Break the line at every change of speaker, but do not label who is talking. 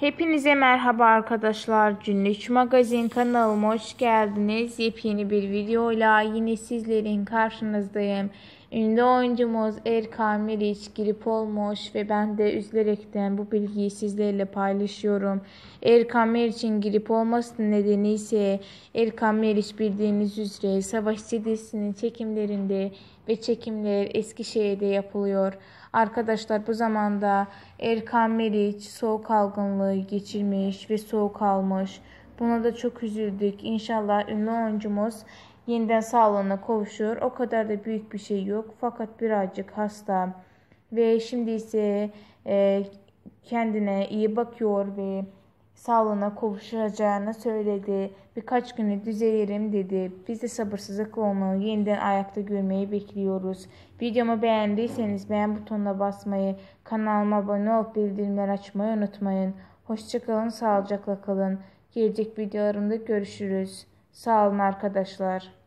Hepinize merhaba arkadaşlar. Günlük Magazin kanalıma hoş geldiniz. Yepyeni bir videoyla yine sizlerin karşınızdayım. Ünlü oyuncumuz Erkan Meriç grip olmuş ve ben de üzülerekten bu bilgiyi sizlerle paylaşıyorum. Erkan Meriç'in grip olmasının nedeni ise Erkan Meriç bildiğiniz üzere Savaş dizisinin çekimlerinde ve çekimler Eskişehir'de yapılıyor. Arkadaşlar bu zamanda Erkan Meriç soğuk algınlığı hastalığı geçirmiş ve soğuk almış. Buna da çok üzüldük. İnşallah ünlü oyuncumuz yeniden sağlığına kavuşur. O kadar da büyük bir şey yok fakat birazcık hasta. Ve şimdi ise e, kendine iyi bakıyor ve sağlığına kavuşacağını söyledi. Birkaç günü düzelirim dedi. Biz de sabırsızlıkla onu yeniden ayakta görmeyi bekliyoruz. Videomu beğendiyseniz beğen butonuna basmayı, kanalıma abone olup bildirimleri açmayı unutmayın. Hoşçakalın, sağlıcakla kalın. Gelecek videolarımda görüşürüz. Sağ olun arkadaşlar.